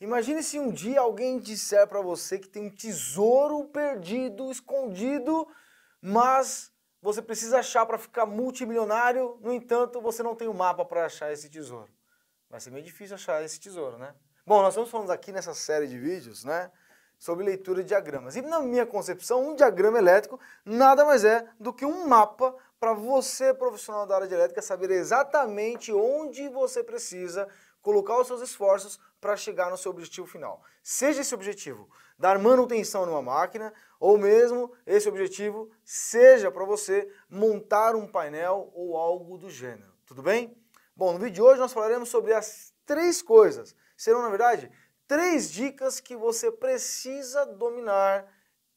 Imagine se um dia alguém disser para você que tem um tesouro perdido, escondido, mas você precisa achar para ficar multimilionário, no entanto, você não tem o um mapa para achar esse tesouro. Vai ser meio difícil achar esse tesouro, né? Bom, nós estamos falando aqui nessa série de vídeos, né? Sobre leitura de diagramas. E na minha concepção, um diagrama elétrico nada mais é do que um mapa para você, profissional da área de elétrica, saber exatamente onde você precisa colocar os seus esforços para chegar no seu objetivo final. Seja esse objetivo dar manutenção numa máquina, ou mesmo esse objetivo seja para você montar um painel ou algo do gênero. Tudo bem? Bom, no vídeo de hoje nós falaremos sobre as três coisas. Serão, na verdade, três dicas que você precisa dominar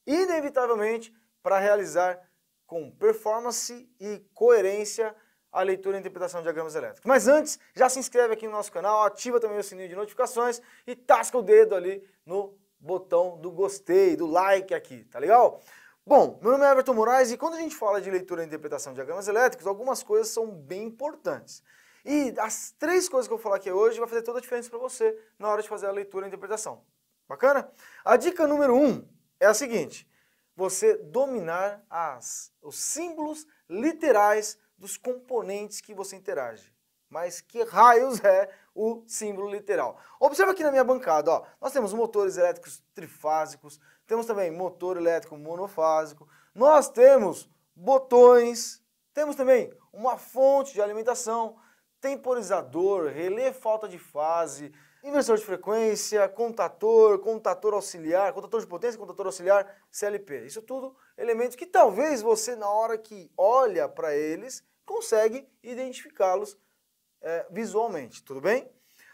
inevitavelmente para realizar com performance e coerência a leitura e interpretação de diagramas elétricos. Mas antes, já se inscreve aqui no nosso canal, ativa também o sininho de notificações e tasca o dedo ali no botão do gostei, do like aqui, tá legal? Bom, meu nome é Everton Moraes e quando a gente fala de leitura e interpretação de diagramas elétricos, algumas coisas são bem importantes. E as três coisas que eu vou falar aqui hoje vai fazer toda a diferença para você na hora de fazer a leitura e a interpretação. Bacana? A dica número um é a seguinte: você dominar as, os símbolos literais dos componentes que você interage. Mas que raios é o símbolo literal? Observa aqui na minha bancada, ó, nós temos motores elétricos trifásicos, temos também motor elétrico monofásico, nós temos botões, temos também uma fonte de alimentação, temporizador, relé falta de fase, inversor de frequência, contator, contator auxiliar, contator de potência, contator auxiliar, CLP. Isso tudo elementos que talvez você, na hora que olha para eles, consegue identificá-los é, visualmente, tudo bem?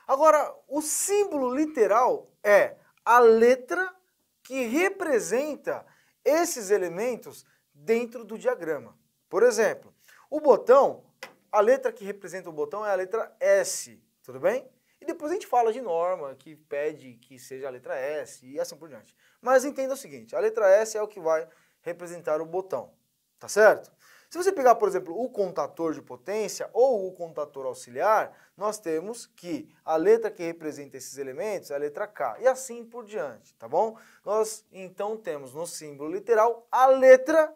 Agora, o símbolo literal é a letra que representa esses elementos dentro do diagrama. Por exemplo, o botão, a letra que representa o botão é a letra S, tudo bem? E depois a gente fala de norma, que pede que seja a letra S e assim por diante. Mas entenda o seguinte, a letra S é o que vai representar o botão, tá certo? Se você pegar, por exemplo, o contator de potência ou o contator auxiliar, nós temos que a letra que representa esses elementos é a letra K e assim por diante, tá bom? Nós então temos no símbolo literal a letra,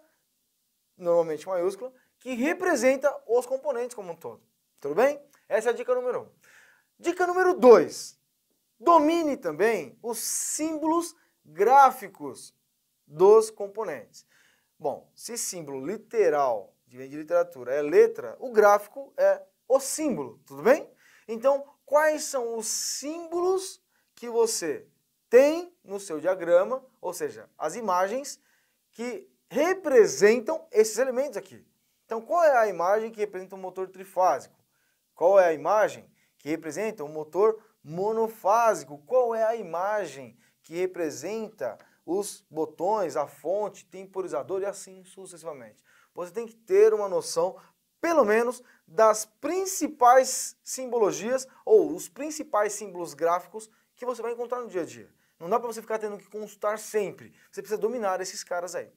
normalmente maiúscula, que representa os componentes como um todo. Tudo bem? Essa é a dica número 1. Um. Dica número 2. Domine também os símbolos gráficos dos componentes. Bom, se símbolo literal vem de literatura é letra, o gráfico é o símbolo, tudo bem? Então, quais são os símbolos que você tem no seu diagrama, ou seja, as imagens que representam esses elementos aqui? Então, qual é a imagem que representa um motor trifásico? Qual é a imagem que representa um motor monofásico? Qual é a imagem que representa os botões, a fonte, temporizador e assim sucessivamente. Você tem que ter uma noção, pelo menos, das principais simbologias ou os principais símbolos gráficos que você vai encontrar no dia a dia. Não dá para você ficar tendo que consultar sempre. Você precisa dominar esses caras aí.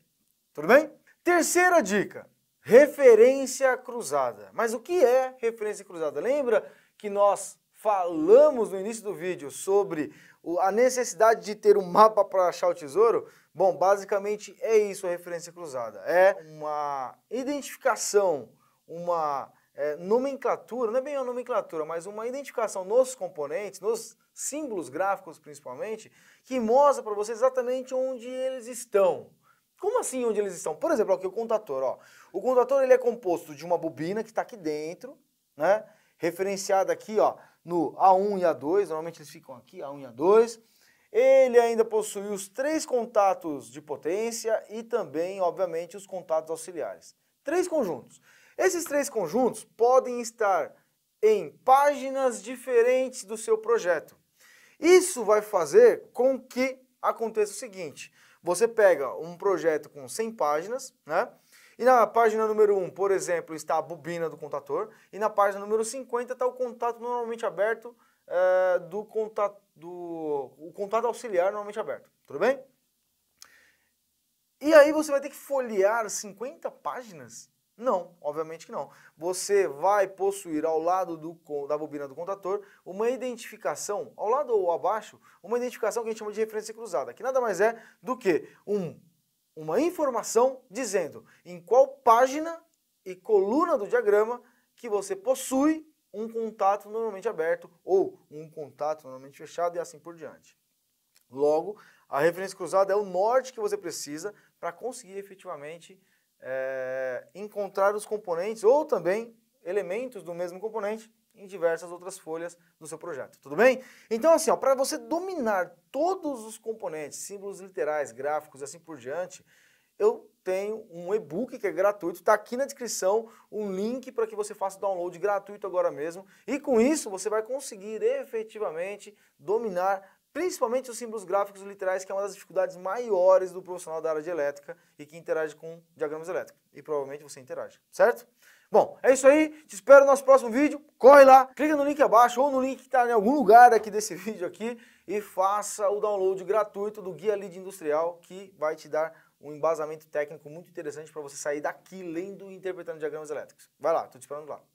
Tudo bem? Terceira dica: referência cruzada. Mas o que é referência cruzada? Lembra que nós falamos no início do vídeo sobre a necessidade de ter um mapa para achar o tesouro, bom, basicamente é isso a referência cruzada. É uma identificação, uma é, nomenclatura, não é bem uma nomenclatura, mas uma identificação nos componentes, nos símbolos gráficos principalmente, que mostra para você exatamente onde eles estão. Como assim onde eles estão? Por exemplo, aqui o contator. Ó. O contator ele é composto de uma bobina que está aqui dentro, né? referenciada aqui ó, no A1 e A2, normalmente eles ficam aqui, A1 e A2. Ele ainda possui os três contatos de potência e também, obviamente, os contatos auxiliares. Três conjuntos. Esses três conjuntos podem estar em páginas diferentes do seu projeto. Isso vai fazer com que aconteça o seguinte: você pega um projeto com 100 páginas, né? E na página número 1, por exemplo, está a bobina do contator, e na página número 50 está o contato normalmente aberto é, do contato, do, o contato auxiliar normalmente aberto, tudo bem? E aí você vai ter que folhear 50 páginas? Não, obviamente que não. Você vai possuir ao lado do, da bobina do contator uma identificação, ao lado ou abaixo, uma identificação que a gente chama de referência cruzada, que nada mais é do que um uma informação dizendo em qual página e coluna do diagrama que você possui um contato normalmente aberto ou um contato normalmente fechado e assim por diante. Logo, a referência cruzada é o norte que você precisa para conseguir efetivamente é, encontrar os componentes ou também elementos do mesmo componente em diversas outras folhas do seu projeto, tudo bem? Então assim, para você dominar todos os componentes, símbolos literais, gráficos e assim por diante, eu tenho um e-book que é gratuito, está aqui na descrição um link para que você faça o download gratuito agora mesmo. E com isso você vai conseguir efetivamente dominar principalmente os símbolos gráficos e literais, que é uma das dificuldades maiores do profissional da área de elétrica e que interage com diagramas elétricos. E provavelmente você interage, certo? Bom, é isso aí. Te espero no nosso próximo vídeo. Corre lá, clica no link abaixo ou no link que está em algum lugar aqui desse vídeo aqui e faça o download gratuito do Guia Lead Industrial que vai te dar um embasamento técnico muito interessante para você sair daqui lendo e interpretando diagramas elétricos. Vai lá, estou te esperando lá.